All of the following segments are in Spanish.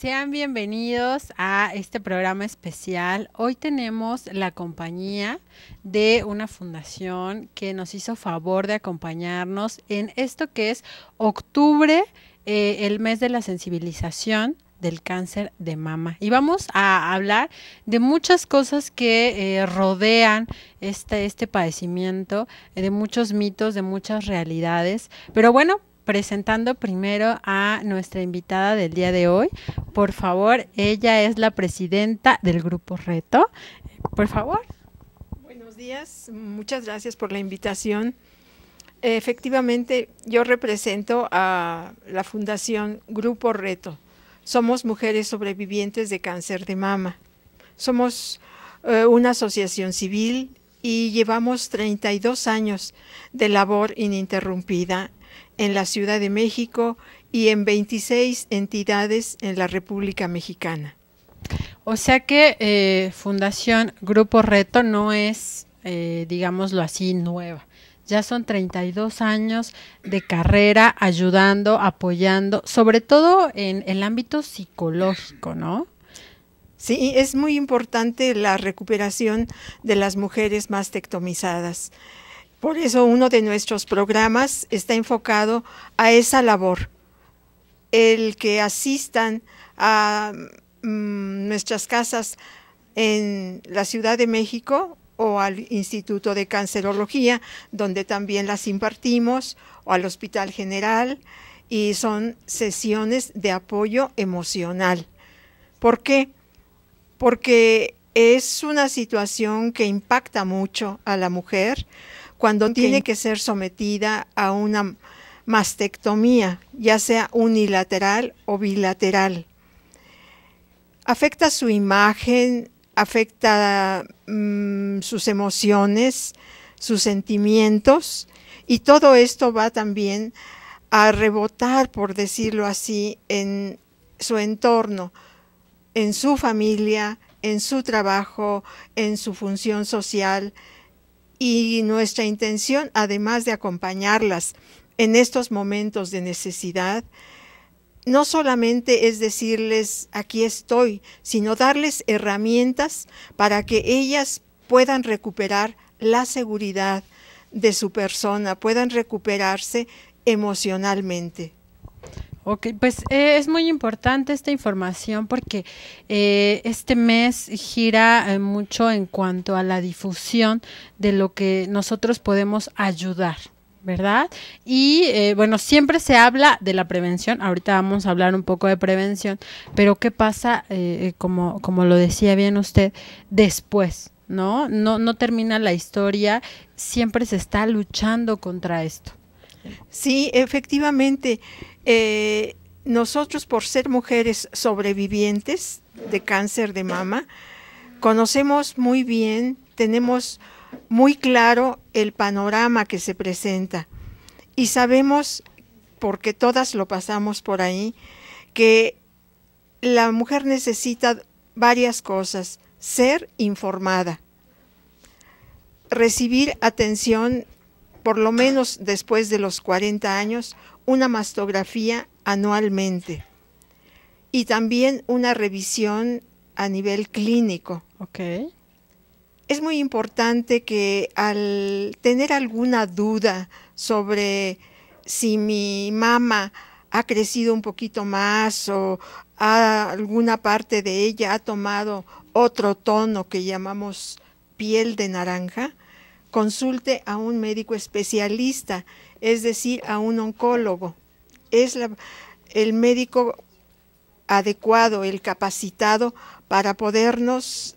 Sean bienvenidos a este programa especial. Hoy tenemos la compañía de una fundación que nos hizo favor de acompañarnos en esto que es octubre, eh, el mes de la sensibilización del cáncer de mama. Y vamos a hablar de muchas cosas que eh, rodean este, este padecimiento, de muchos mitos, de muchas realidades. Pero bueno, presentando primero a nuestra invitada del día de hoy. Por favor, ella es la presidenta del Grupo Reto. Por favor. Buenos días, muchas gracias por la invitación. Efectivamente, yo represento a la Fundación Grupo Reto. Somos mujeres sobrevivientes de cáncer de mama. Somos eh, una asociación civil y llevamos 32 años de labor ininterrumpida en la Ciudad de México y en 26 entidades en la República Mexicana. O sea que eh, Fundación Grupo Reto no es, eh, digámoslo así, nueva. Ya son 32 años de carrera ayudando, apoyando, sobre todo en el ámbito psicológico, ¿no? Sí, es muy importante la recuperación de las mujeres más tectomizadas. Por eso uno de nuestros programas está enfocado a esa labor, el que asistan a mm, nuestras casas en la Ciudad de México o al Instituto de Cancerología, donde también las impartimos, o al Hospital General, y son sesiones de apoyo emocional. ¿Por qué? Porque es una situación que impacta mucho a la mujer, cuando tiene que ser sometida a una mastectomía, ya sea unilateral o bilateral. Afecta su imagen, afecta mm, sus emociones, sus sentimientos y todo esto va también a rebotar, por decirlo así, en su entorno, en su familia, en su trabajo, en su función social, y nuestra intención, además de acompañarlas en estos momentos de necesidad, no solamente es decirles aquí estoy, sino darles herramientas para que ellas puedan recuperar la seguridad de su persona, puedan recuperarse emocionalmente. Ok, pues eh, es muy importante esta información porque eh, este mes gira eh, mucho en cuanto a la difusión de lo que nosotros podemos ayudar. ¿Verdad? Y bueno, siempre se habla de la prevención, ahorita vamos a hablar un poco de prevención, pero ¿qué pasa, como, como lo decía bien usted, después? ¿No? No, no termina la historia, siempre se está luchando contra esto. Sí, efectivamente. Eh, nosotros, por ser mujeres sobrevivientes de cáncer de mama, conocemos muy bien, tenemos muy claro el panorama que se presenta y sabemos, porque todas lo pasamos por ahí, que la mujer necesita varias cosas, ser informada, recibir atención por lo menos después de los 40 años una mastografía anualmente y también una revisión a nivel clínico. Okay. Es muy importante que al tener alguna duda sobre si mi mama ha crecido un poquito más o alguna parte de ella ha tomado otro tono que llamamos piel de naranja, consulte a un médico especialista es decir, a un oncólogo. Es el médico adecuado, el capacitado para podernos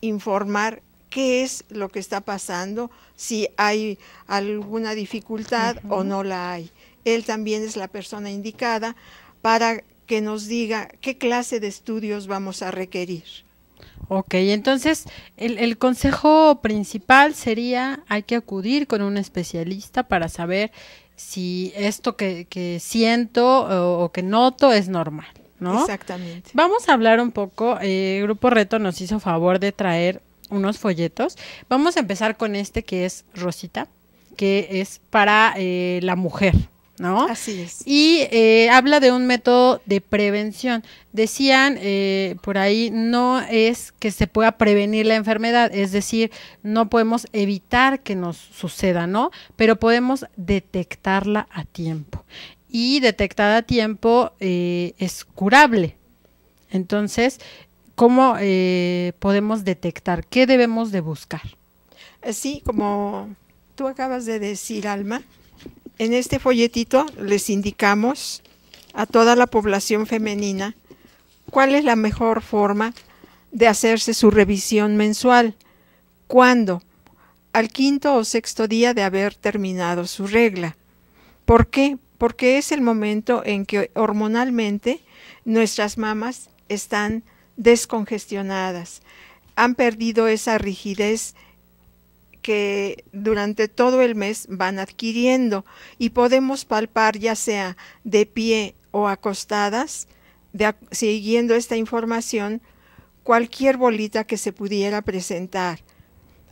informar qué es lo que está pasando, si hay alguna dificultad o no la hay. Él también es la persona indicada para que nos diga qué clase de estudios vamos a requerir. Ok, entonces el, consejo principal sería hay que acudir con un especialista para saber si esto que, que siento o, que noto es normal, ¿no? Exactamente. Vamos a hablar un poco, eh, Grupo Reto nos hizo favor de traer unos folletos. Vamos a empezar con este que es Rosita, que es para eh, la mujer, ¿no? Así es. Y eh, habla de un método de prevención. Decían eh, por ahí, no es que se pueda prevenir la enfermedad, es decir, no podemos evitar que nos suceda, ¿no? Pero podemos detectarla a tiempo. Y detectada a tiempo eh, es curable. Entonces, ¿cómo podemos detectar? ¿Qué debemos de buscar? Sí, como tú acabas de decir, Alma, en este folletito les indicamos a toda la población femenina cuál es la mejor forma de hacerse su revisión mensual, cuándo, al quinto o sexto día de haber terminado su regla. ¿Por qué? Porque es el momento en que hormonalmente nuestras mamas están descongestionadas, han perdido esa rigidez que durante todo el mes van adquiriendo y podemos palpar ya sea de pie o acostadas, siguiendo esta información, cualquier bolita que se pudiera presentar.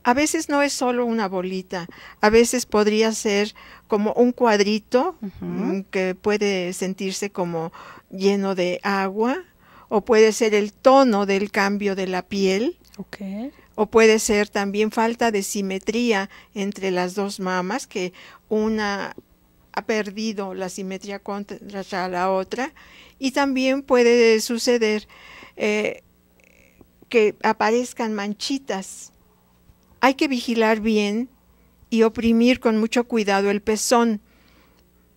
A veces no es solo una bolita, a veces podría ser como un cuadrito mm, que puede sentirse como lleno de agua, o puede ser el tono del cambio de la piel, o puede ser también falta de simetría entre las dos mamas, que una ha perdido la simetría contra la otra, y también puede suceder eh, que aparezcan manchitas. Hay que vigilar bien y oprimir con mucho cuidado el pezón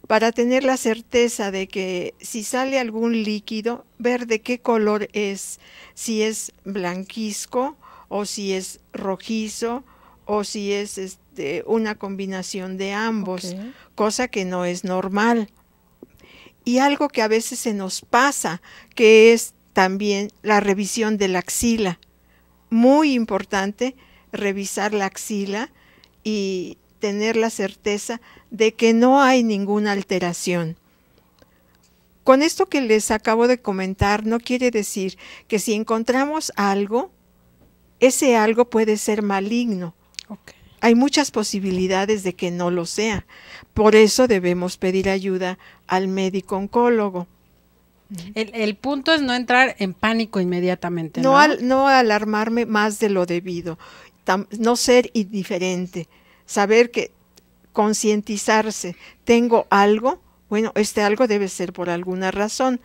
para tener la certeza de que si sale algún líquido, ver de qué color es, si es blanquisco o si es rojizo o si es este, una combinación de ambos, cosa que no es normal. Y algo que a veces se nos pasa, que es también la revisión de la axila. Muy importante revisar la axila y tener la certeza de que no hay ninguna alteración. Con esto que les acabo de comentar, no quiere decir que si encontramos algo, ese algo puede ser maligno. Hay muchas posibilidades de que no lo sea. Por eso debemos pedir ayuda al médico oncólogo. El, punto es no entrar en pánico inmediatamente. No, alarmarme más de lo debido, no ser indiferente, saber que concientizarse, tengo algo, bueno, este algo debe ser por alguna razón,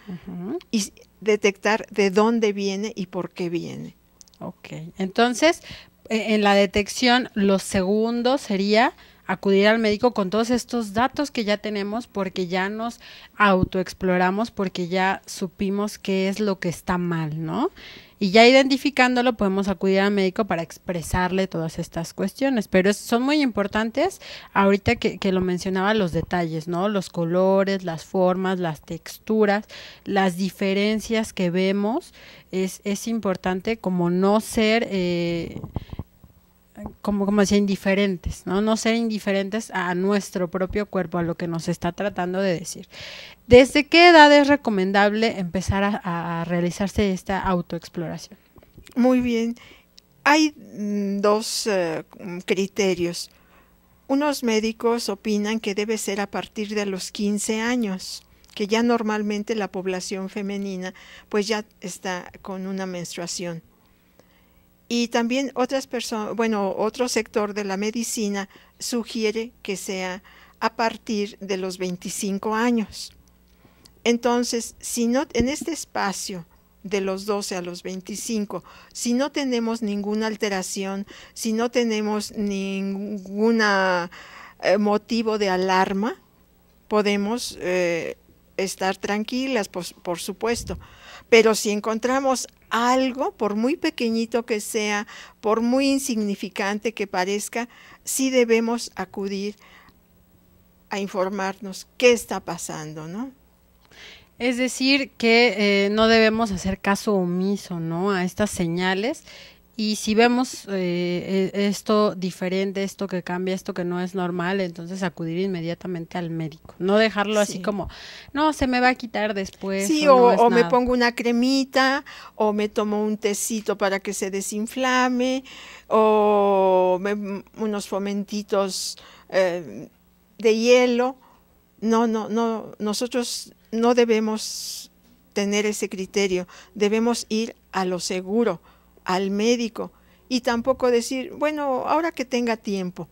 y detectar de dónde viene y por qué viene. Ok, entonces e, en la detección, lo segundo sería acudir al médico con todos estos datos que ya tenemos porque ya nos autoexploramos, porque ya supimos qué es lo que está mal, ¿no? Y ya identificándolo podemos acudir al médico para expresarle todas estas cuestiones. Pero son muy importantes ahorita que, que lo mencionaba los detalles, ¿no? Los colores, las formas, las texturas, las diferencias que vemos. Es, es importante como no ser... Eh, como, como indiferentes, ¿no? No ser indiferentes a nuestro propio cuerpo, a lo que nos está tratando de decir. ¿Desde qué edad es recomendable empezar a, realizarse esta autoexploración? Muy bien. Hay mm, dos eh, criterios. Unos médicos opinan que debe ser a partir de los 15 años, que ya normalmente la población femenina pues ya está con una menstruación y también otras personas, bueno, otro sector de la medicina sugiere que sea a partir de los 25 años. Entonces, si no en este espacio de los 12 a los 25, si no tenemos ninguna alteración, si no tenemos ningún eh, motivo de alarma, podemos eh, estar tranquilas, por, por supuesto. Pero si encontramos algo, por muy pequeñito que sea, por muy insignificante que parezca, sí debemos acudir a informarnos qué está pasando, ¿no? Es decir, que eh, no debemos hacer caso omiso, ¿no? A estas señales y si vemos eh, e, esto diferente, esto que cambia, esto que no es normal, entonces acudir inmediatamente al médico. No dejarlo así como, no, se me va a quitar después. Sí, o, me pongo una cremita, o me tomo un tecito para que se desinflame, o unos fomentitos eh, de hielo. No, no, no, nosotros no debemos tener ese criterio, debemos ir a lo seguro al médico y tampoco decir, bueno, ahora que tenga tiempo.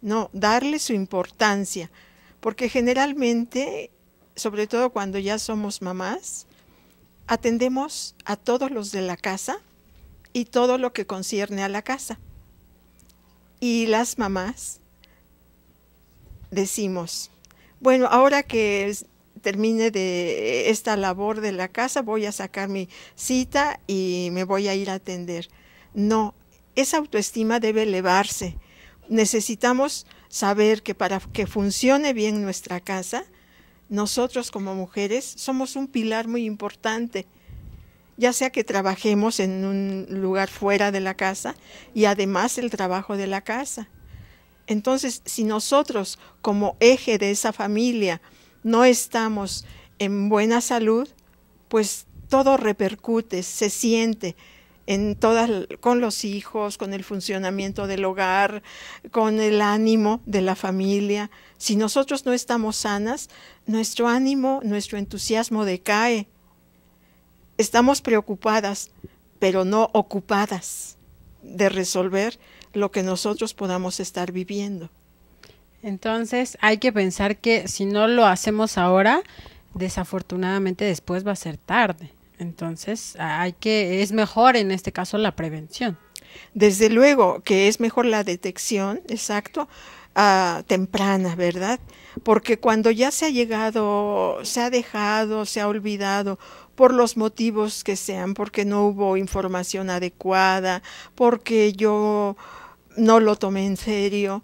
No, darle su importancia, porque generalmente, sobre todo cuando ya somos mamás, atendemos a todos los de la casa y todo lo que concierne a la casa. Y las mamás decimos, bueno, ahora que termine de eh, esta labor de la casa, voy a sacar mi cita y me voy a ir a atender. No, esa autoestima debe elevarse. Necesitamos saber que para que funcione bien nuestra casa, nosotros como mujeres somos un pilar muy importante, ya sea que trabajemos en un lugar fuera de la casa y además el trabajo de la casa. Entonces, si nosotros como eje de esa familia, no estamos en buena salud, pues todo repercute, se siente en todas con los hijos, con el funcionamiento del hogar, con el ánimo de la familia. Si nosotros no estamos sanas, nuestro ánimo, nuestro entusiasmo decae. Estamos preocupadas, pero no ocupadas de resolver lo que nosotros podamos estar viviendo. Entonces hay que pensar que si no lo hacemos ahora, desafortunadamente después va a ser tarde. Entonces hay que, es mejor en este caso la prevención. Desde luego que es mejor la detección, exacto, ah, temprana, ¿verdad? Porque cuando ya se ha llegado, se ha dejado, se ha olvidado por los motivos que sean, porque no hubo información adecuada, porque yo no lo tomé en serio,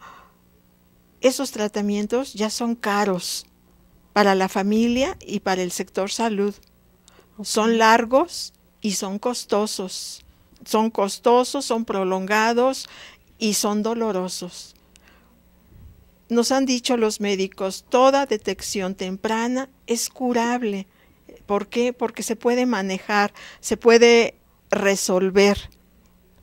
esos tratamientos ya son caros para la familia y para el sector salud. Son largos y son costosos. Son costosos, son prolongados y son dolorosos. Nos han dicho los médicos, toda detección temprana es curable. ¿Por qué? Porque se puede manejar, se puede resolver.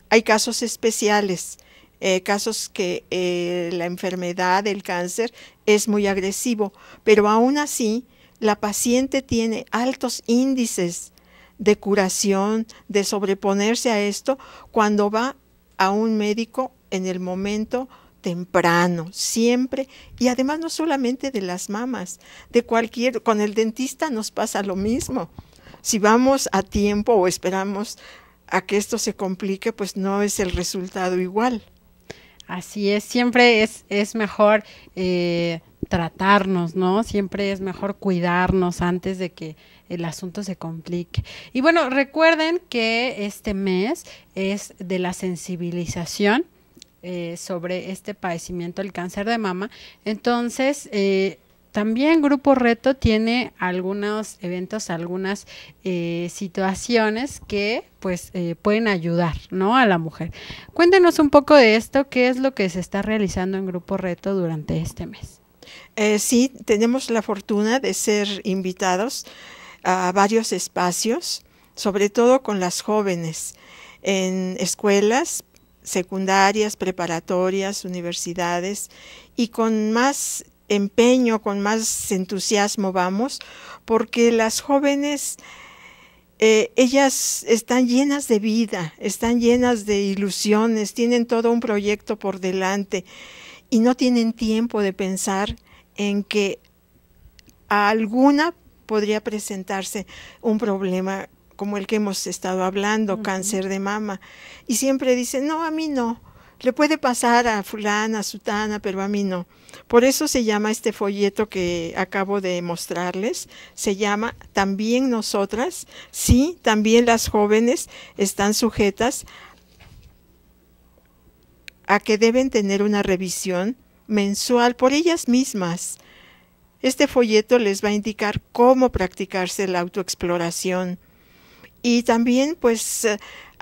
Hay casos especiales eh, casos que eh, la enfermedad, el cáncer, es muy agresivo, pero aún así la paciente tiene altos índices de curación, de sobreponerse a esto, cuando va a un médico en el momento temprano, siempre, y además no solamente de las mamas, de cualquier, con el dentista nos pasa lo mismo. Si vamos a tiempo o esperamos a que esto se complique, pues no es el resultado igual. Así es, siempre es, es mejor eh, tratarnos, ¿no? Siempre es mejor cuidarnos antes de que el asunto se complique. Y bueno, recuerden que este mes es de la sensibilización eh, sobre este padecimiento, el cáncer de mama. Entonces, eh, también Grupo Reto tiene algunos eventos, algunas eh, situaciones que pues eh, pueden ayudar, ¿no? A la mujer. Cuéntenos un poco de esto, qué es lo que se está realizando en Grupo Reto durante este mes. Eh, sí, tenemos la fortuna de ser invitados a varios espacios, sobre todo con las jóvenes, en escuelas, secundarias, preparatorias, universidades y con más empeño, con más entusiasmo vamos, porque las jóvenes, eh, ellas están llenas de vida, están llenas de ilusiones, tienen todo un proyecto por delante y no tienen tiempo de pensar en que a alguna podría presentarse un problema como el que hemos estado hablando, cáncer de mama. Y siempre dicen, no, a mí no le puede pasar a fulana, a sutana, pero a mí no. Por eso se llama este folleto que acabo de mostrarles, se llama También nosotras, sí, también las jóvenes están sujetas a que deben tener una revisión mensual por ellas mismas. Este folleto les va a indicar cómo practicarse la autoexploración y también pues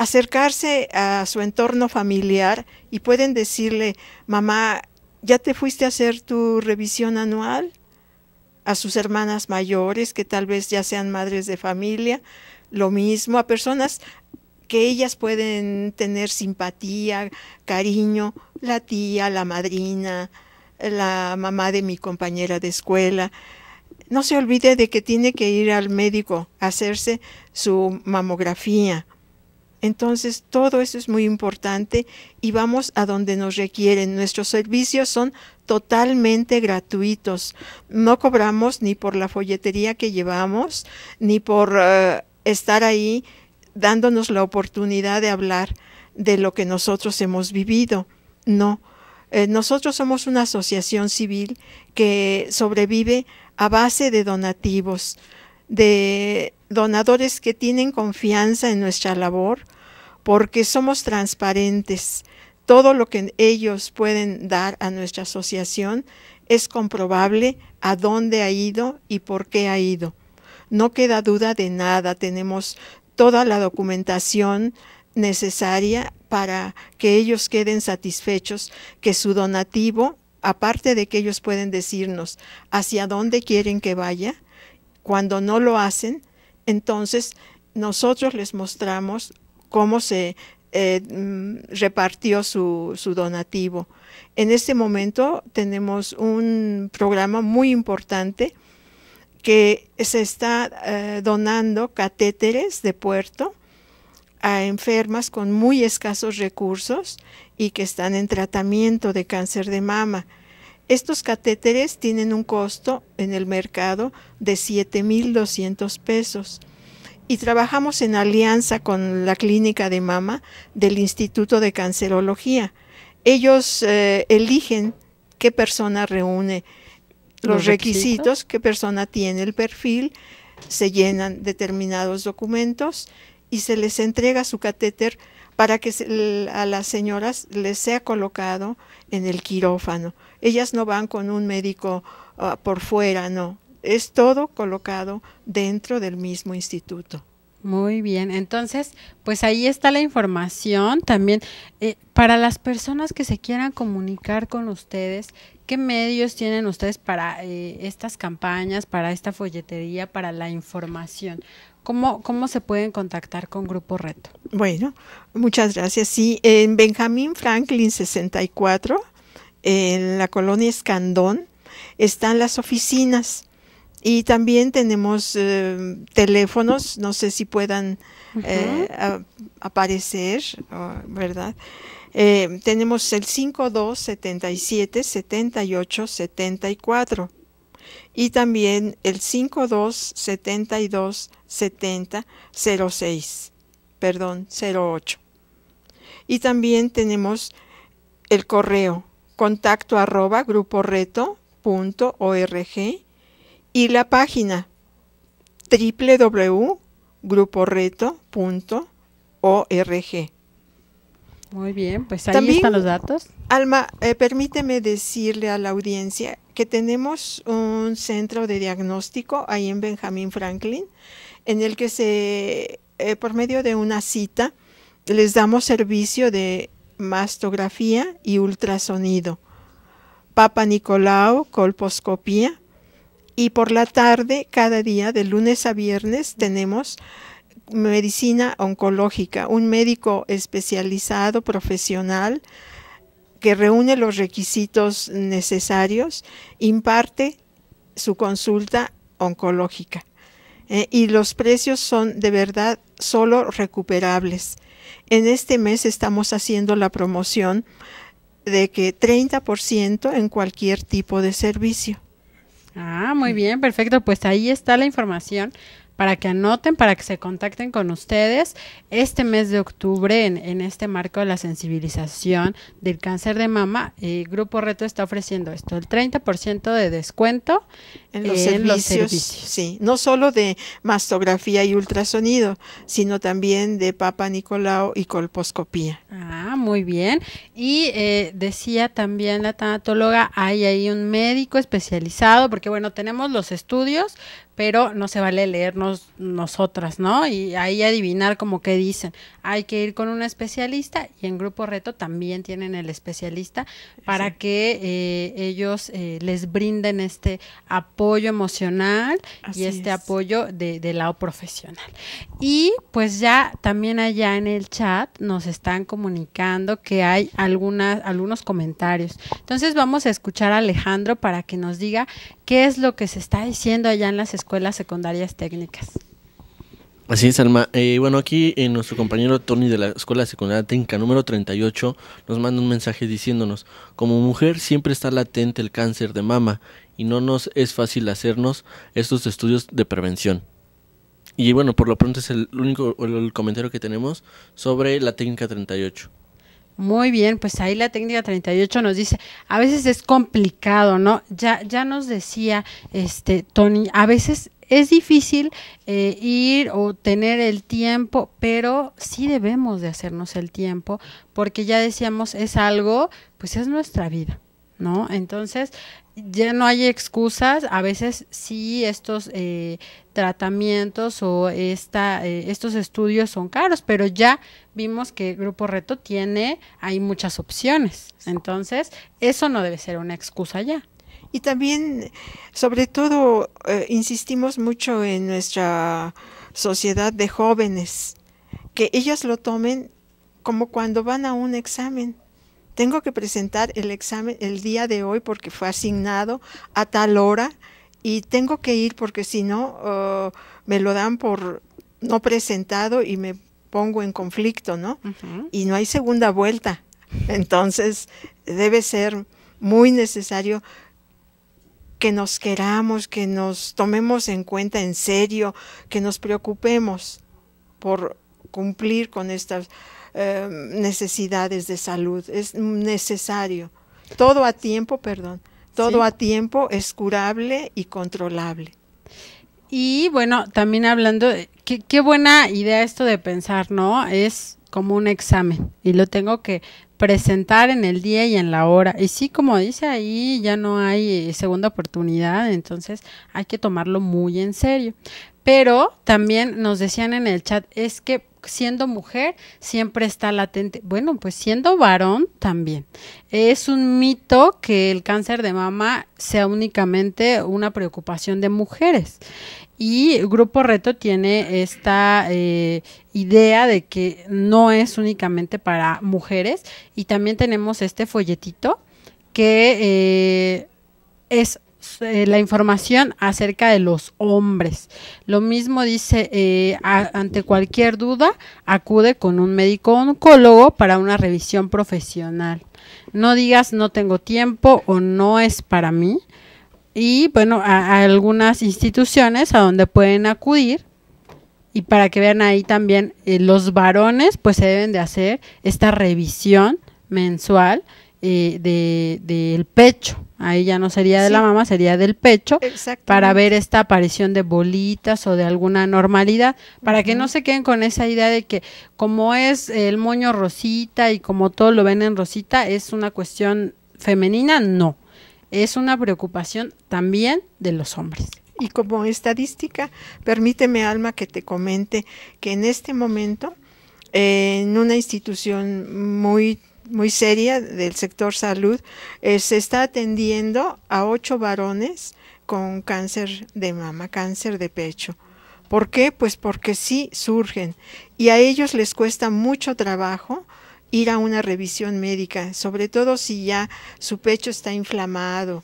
acercarse a su entorno familiar y pueden decirle, mamá, ¿ya te fuiste a hacer tu revisión anual? A sus hermanas mayores, que tal vez ya sean madres de familia, lo mismo, a personas que ellas pueden tener simpatía, cariño, la tía, la madrina, la mamá de mi compañera de escuela. No se olvide de que tiene que ir al médico a hacerse su mamografía entonces, todo eso es muy importante y vamos a donde nos requieren. Nuestros servicios son totalmente gratuitos. No cobramos ni por la folletería que llevamos, ni por eh, estar ahí dándonos la oportunidad de hablar de lo que nosotros hemos vivido. No. Eh, nosotros somos una asociación civil que sobrevive a base de donativos, de donadores que tienen confianza en nuestra labor, porque somos transparentes. Todo lo que ellos pueden dar a nuestra asociación es comprobable a dónde ha ido y por qué ha ido. No queda duda de nada, tenemos toda la documentación necesaria para que ellos queden satisfechos que su donativo, aparte de que ellos pueden decirnos hacia dónde quieren que vaya, cuando no lo hacen, entonces, nosotros les mostramos cómo se eh, mm, repartió su, donativo. En este momento tenemos un programa muy importante que se está eh, donando catéteres de puerto a enfermas con muy escasos recursos y que están en tratamiento de cáncer de mama. Estos catéteres tienen un costo en el mercado de 7.200 pesos y trabajamos en alianza con la clínica de mama del Instituto de Cancerología. Ellos eh, eligen qué persona reúne los, requisitos, qué persona tiene el perfil, se llenan determinados documentos y se les entrega su catéter para que a las señoras les sea colocado en el quirófano. Ellas no van con un médico ah, por fuera, no. Es todo colocado dentro del mismo instituto. Muy bien, entonces, pues ahí está la información también. Eh, para las personas que se quieran comunicar con ustedes, ¿qué medios tienen ustedes para eh, estas campañas, para esta folletería, para la información? ¿Cómo, ¿Cómo se pueden contactar con Grupo Reto? Bueno, muchas gracias. Sí, en Benjamín Franklin 64 en la colonia Escandón están las oficinas y también tenemos eh, teléfonos, no sé si puedan eh, aparecer, ¿verdad? Eh, tenemos el 5277 78 y también el 5272 70 06, perdón, 08. Y también tenemos el correo contacto arroba gruporeto.org y la página www.gruporeto.org. Muy bien, pues ahí están los datos. Alma, eh, permíteme decirle a la audiencia que tenemos un centro de diagnóstico ahí en Benjamín Franklin, en el que eh, por medio de una cita, les damos servicio de mastografía y ultrasonido, Papa nicolau colposcopía, y por la tarde, cada día, de lunes a viernes, tenemos medicina oncológica, un médico especializado, profesional, que reúne los requisitos necesarios, imparte su consulta oncológica. Eh, y los precios son de verdad solo recuperables. En este mes estamos haciendo la promoción de que 30% en cualquier tipo de servicio. Ah, muy bien, perfecto. Pues ahí está la información para que anoten, para que se contacten con ustedes este mes de octubre en, este marco de la sensibilización del cáncer de mama. Eh, Grupo Reto está ofreciendo esto, el 30% de descuento en, los, servicios, Sí, no solo de mastografía y ultrasonido, sino también de Papa Nicolau y colposcopía. Ah, muy bien. Y eh, decía también la tanatóloga, hay ahí un médico especializado, porque bueno, tenemos los estudios, pero no se vale leernos nosotras, ¿no? Y ahí adivinar como que dicen. Hay que ir con un especialista y en Grupo Reto también tienen el especialista para que eh, ellos eh, les brinden este apoyo emocional y este apoyo de, lado profesional. Y pues ya también allá en el chat nos están comunicando que hay algunas, algunos comentarios. Entonces vamos a escuchar a Alejandro para que nos diga ¿Qué es lo que se está diciendo allá en las escuelas secundarias técnicas? Así es, Alma. Eh, bueno, aquí eh, nuestro compañero Tony de la Escuela Secundaria Técnica número 38 nos manda un mensaje diciéndonos, como mujer siempre está latente el cáncer de mama y no nos es fácil hacernos estos estudios de prevención. Y bueno, por lo pronto es el único comentario que tenemos sobre la técnica 38. Muy bien, pues ahí la técnica 38 nos dice, a veces es complicado, ¿no? Ya, ya nos decía este Tony, a veces es difícil eh, ir o tener el tiempo, pero sí debemos de hacernos el tiempo, porque ya decíamos, es algo, pues es nuestra vida. ¿no? Entonces, ya no hay excusas, a veces sí estos eh, tratamientos o esta, eh, estos estudios son caros, pero ya vimos que el Grupo Reto tiene, hay muchas opciones, entonces eso no debe ser una excusa ya. Y también, sobre todo, eh, insistimos mucho en nuestra sociedad de jóvenes, que ellos lo tomen como cuando van a un examen tengo que presentar el examen el día de hoy porque fue asignado a tal hora y tengo que ir porque si no oh, me lo dan por no presentado y me pongo en conflicto, ¿no? Y no hay segunda vuelta. Entonces debe ser muy necesario que nos queramos, que nos tomemos en cuenta en serio, que nos preocupemos por cumplir con estas eh, necesidades de salud. Es necesario. Todo a tiempo, perdón. Todo a tiempo es curable y controlable. Y bueno, también hablando, eh, qué, qué buena idea esto de pensar, ¿no? Es como un examen y lo tengo que presentar en el día y en la hora. Y sí, como dice ahí, ya no hay eh, segunda oportunidad, entonces hay que tomarlo muy en serio. Pero también nos decían en el chat, es que siendo mujer siempre está latente. Bueno, pues siendo varón también. Es un mito que el cáncer de mama sea únicamente una preocupación de mujeres. Y Grupo Reto tiene esta eh, idea de que no es únicamente para mujeres. Y también tenemos este folletito que eh, es eh, la información acerca de los hombres. Lo mismo dice, eh, ante cualquier duda, acude con un médico oncólogo para una revisión profesional. No digas no tengo tiempo o no es para mí. Y bueno, a, algunas instituciones a donde pueden acudir y para que vean ahí también eh, los varones pues se deben de hacer esta revisión mensual eh, del pecho. Ahí ya no sería de la mamá, sería del pecho para ver esta aparición de bolitas o de alguna normalidad, para que no se queden con esa idea de que como es el moño rosita y como todo lo ven en rosita, es una cuestión femenina, no. Es una preocupación también de los hombres. Y como estadística, permíteme, Alma, que te comente que en este momento, eh, en una institución muy muy seria del sector salud, eh, se está atendiendo a ocho varones con cáncer de mama, cáncer de pecho. ¿Por qué? Pues porque sí surgen y a ellos les cuesta mucho trabajo ir a una revisión médica, sobre todo si ya su pecho está inflamado.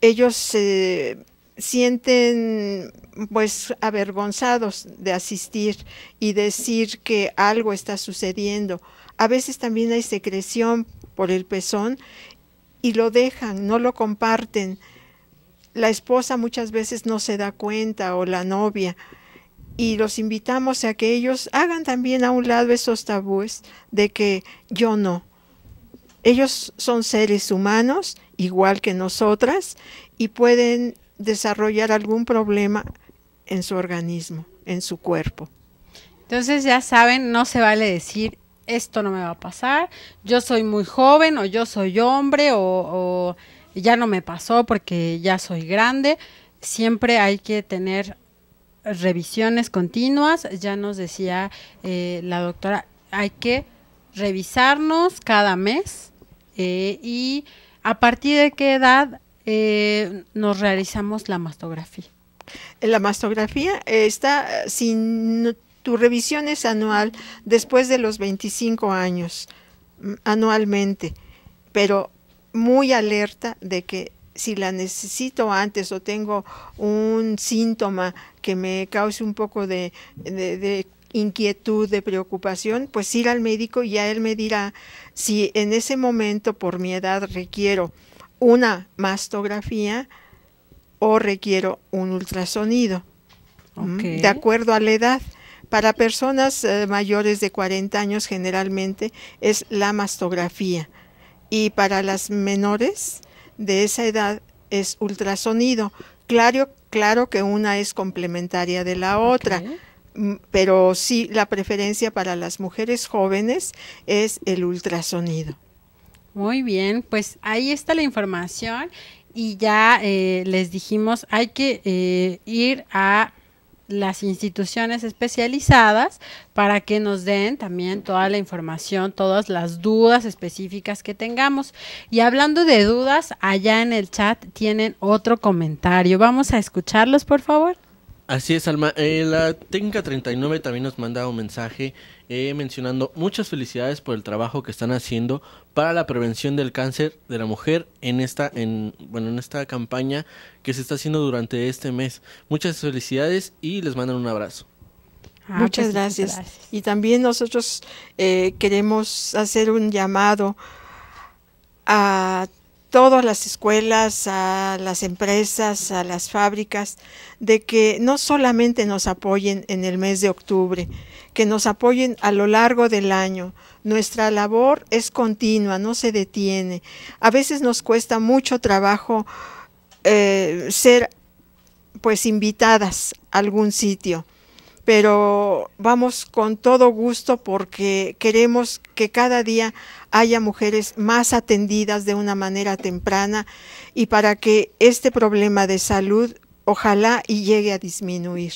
Ellos se eh, sienten pues avergonzados de asistir y decir que algo está sucediendo a veces también hay secreción por el pezón y lo dejan, no lo comparten. La esposa muchas veces no se da cuenta o la novia y los invitamos a que ellos hagan también a un lado esos tabúes de que yo no. Ellos son seres humanos igual que nosotras y pueden desarrollar algún problema en su organismo, en su cuerpo. Entonces ya saben, no se vale decir esto no me va a pasar, yo soy muy joven o yo soy hombre o, ya no me pasó porque ya soy grande. Siempre hay que tener revisiones continuas. Ya nos decía eh, la doctora, hay que revisarnos cada mes eh, y a partir de qué edad eh, nos realizamos la mastografía. La mastografía está sin su revisión es anual después de los 25 años, mm, anualmente, pero muy alerta de que si la necesito antes o tengo un síntoma que me cause un poco de, inquietud, de preocupación, pues ir al médico y ya él me dirá si en ese momento por mi edad requiero una mastografía o requiero un ultrasonido. De acuerdo a la edad. Para personas eh, mayores de 40 años generalmente es la mastografía y para las menores de esa edad es ultrasonido. Claro, claro que una es complementaria de la otra. Mm, pero sí la preferencia para las mujeres jóvenes es el ultrasonido. Muy bien, pues ahí está la información y ya eh, les dijimos hay que eh, ir a las instituciones especializadas para que nos den también toda la información, todas las dudas específicas que tengamos. Y hablando de dudas, allá en el chat tienen otro comentario. Vamos a escucharlos, por favor. Así es, Alma. Eh, la técnica 39 también nos manda un mensaje eh, mencionando muchas felicidades por el trabajo que están haciendo para la prevención del cáncer de la mujer en esta, en, bueno, en esta campaña que se está haciendo durante este mes. Muchas felicidades y les mandan un abrazo. Ah, muchas pues, gracias. Y también nosotros eh, queremos hacer un llamado a todas las escuelas, a las empresas, a las fábricas, de que no solamente nos apoyen en el mes de octubre, que nos apoyen a lo largo del año. Nuestra labor es continua, no se detiene. A veces nos cuesta mucho trabajo eh, ser pues invitadas a algún sitio pero vamos con todo gusto porque queremos que cada día haya mujeres más atendidas de una manera temprana y para que este problema de salud ojalá y llegue a disminuir.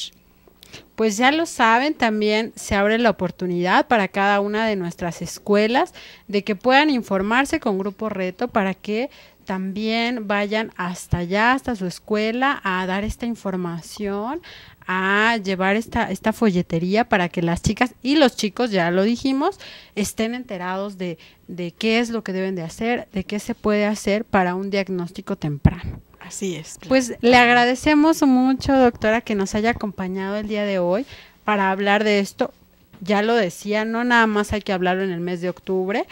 Pues ya lo saben, también se abre la oportunidad para cada una de nuestras escuelas de que puedan informarse con Grupo Reto para que también vayan hasta allá, hasta su escuela, a dar esta información, a llevar esta, esta folletería para que las chicas y los chicos, ya lo dijimos, estén enterados de, qué es lo que deben de hacer, de qué se puede hacer para un diagnóstico temprano. Así es. Pues le agradecemos mucho, doctora, que nos haya acompañado el día de hoy para hablar de esto. Ya lo decía, no nada más hay que hablarlo en el mes de octubre,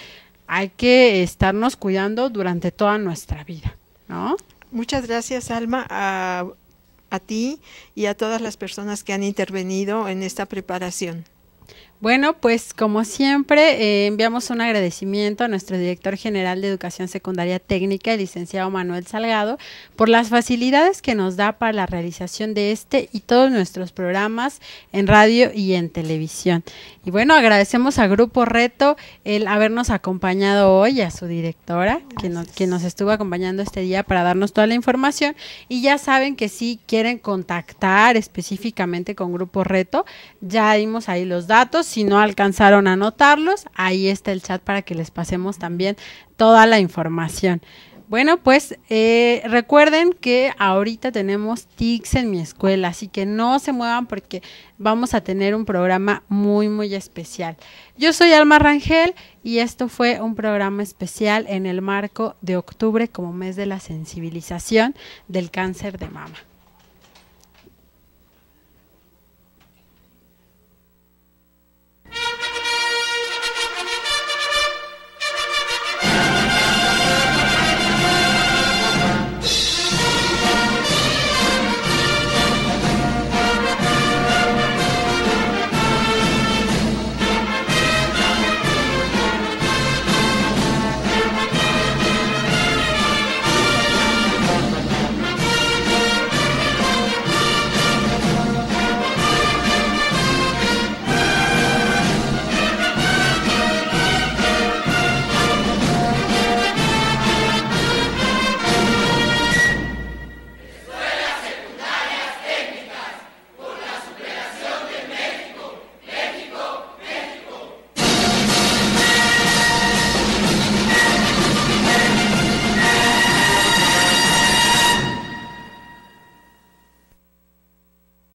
hay que estarnos cuidando durante toda nuestra vida, ¿no? Muchas gracias, Alma. Ah, a ti y a todas las personas que han intervenido en esta preparación. Bueno, pues como siempre, eh, enviamos un agradecimiento a nuestro director general de Educación Secundaria Técnica, el licenciado Manuel Salgado, por las facilidades que nos da para la realización de este y todos nuestros programas en radio y en televisión. Y bueno, agradecemos a Grupo Reto el habernos acompañado hoy, a su directora, que nos, que nos estuvo acompañando este día para darnos toda la información. Y ya saben que si quieren contactar específicamente con Grupo Reto, ya dimos ahí los datos si no alcanzaron a anotarlos, ahí está el chat para que les pasemos también toda la información. Bueno, pues eh, recuerden que ahorita tenemos TICs en mi escuela, así que no se muevan porque vamos a tener un programa muy, muy especial. Yo soy Alma Rangel y esto fue un programa especial en el marco de octubre como mes de la sensibilización del cáncer de mama.